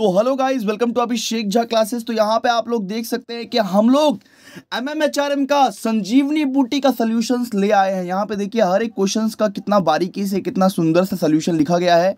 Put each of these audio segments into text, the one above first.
तो hello guys welcome to Abhishek Jha classes तो यहाँ पे आप लोग देख सकते हैं कि हम लोग एमएमएचआरएम का संजीवनी बूटी का सॉल्यूशंस ले आए हैं यहाँ पे देखिए हर एक क्वेश्चंस का कितना बारीकी से कितना सुंदर से सोल्यूशन लिखा गया है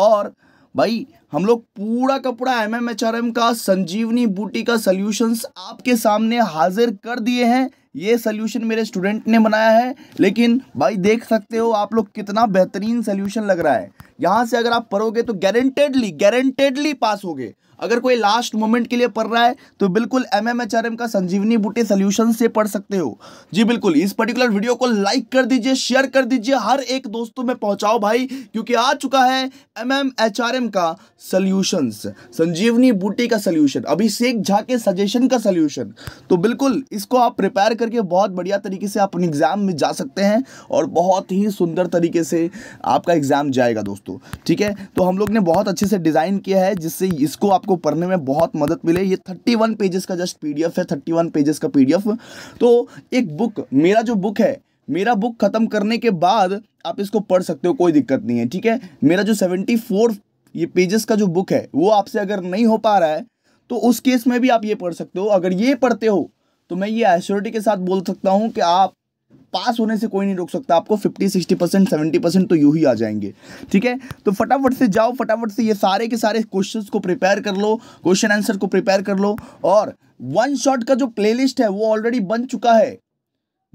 और भाई हम लोग पूरा का पूरा M M H R M का संजीवनी बूटी का सोल्यूशन आपके सामने हाजिर कर दिए हैं ये सल्यूशन मेरे स्टूडेंट ने बनाया है लेकिन भाई देख सकते हो आप लोग कितना बेहतरीन सोल्यूशन लग रहा है यहाँ से अगर आप पढ़ोगे तो गारंटेडली गारंटेडली पास होगे अगर कोई लास्ट मोमेंट के लिए पढ़ रहा है तो बिल्कुल M M H R M का संजीवनी बूटी सोल्यूशन से पढ़ सकते हो जी बिल्कुल इस पर्टिकुलर वीडियो को लाइक कर दीजिए शेयर कर दीजिए हर एक दोस्तों में पहुंचाओ भाई क्योंकि आ चुका है M M H R M का सोल्यूशंस संजीवनी बूटी का सोल्यूशन अभिषेक झा के सजेशन का सोल्यूशन तो बिल्कुल इसको आप प्रिपेयर करके बहुत बढ़िया तरीके से आप एग्ज़ाम में जा सकते हैं और बहुत ही सुंदर तरीके से आपका एग्ज़ाम जाएगा दोस्तों ठीक है तो हम लोग ने बहुत अच्छे से डिज़ाइन किया है जिससे इसको आपको पढ़ने में बहुत मदद मिले ये थर्टी वन पेजेस का जस्ट पी है थर्टी वन पेजेस का पी तो एक बुक मेरा जो बुक है मेरा बुक ख़त्म करने के बाद आप इसको पढ़ सकते हो कोई दिक्कत नहीं है ठीक है मेरा जो सेवेंटी फोर ये पेजेस का जो बुक है वो आपसे अगर नहीं हो पा रहा है तो उस केस में भी आप ये पढ़ सकते हो अगर ये पढ़ते हो तो मैं ये एश्योरिटी के साथ बोल सकता हूँ कि आप पास होने से कोई नहीं रोक सकता आपको 50 60 परसेंट सेवेंटी परसेंट तो यू ही आ जाएंगे ठीक है तो फटाफट से जाओ फटाफट से ये सारे के सारे क्वेश्चंस को प्रिपेयर कर लो क्वेश्चन आंसर को प्रिपेयर कर लो और वन शॉट का जो प्लेलिस्ट है वो ऑलरेडी बन चुका है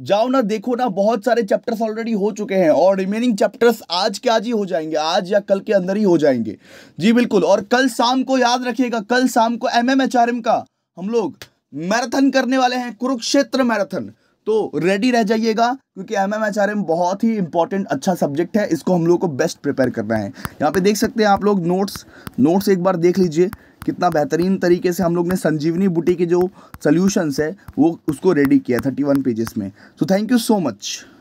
जाओ ना देखो ना बहुत सारे चैप्टर्स ऑलरेडी हो चुके हैं और रिमेनिंग चैप्टर्स आज के आज ही हो जाएंगे आज या कल के अंदर ही हो जाएंगे जी बिल्कुल और कल शाम को याद रखिएगा कल शाम को एम एम का हम लोग मैराथन करने वाले हैं कुरुक्षेत्र मैराथन तो रेडी रह जाइएगा क्योंकि M M H R M बहुत ही इंपॉर्टेंट अच्छा सब्जेक्ट है इसको हम लोग को बेस्ट प्रिपेयर करना है यहाँ पे देख सकते हैं आप लोग नोट्स नोट्स एक बार देख लीजिए कितना बेहतरीन तरीके से हम लोग ने संजीवनी बूटी के जो सोल्यूशंस है वो उसको रेडी किया थर्टी वन पेजेस में so thank you so much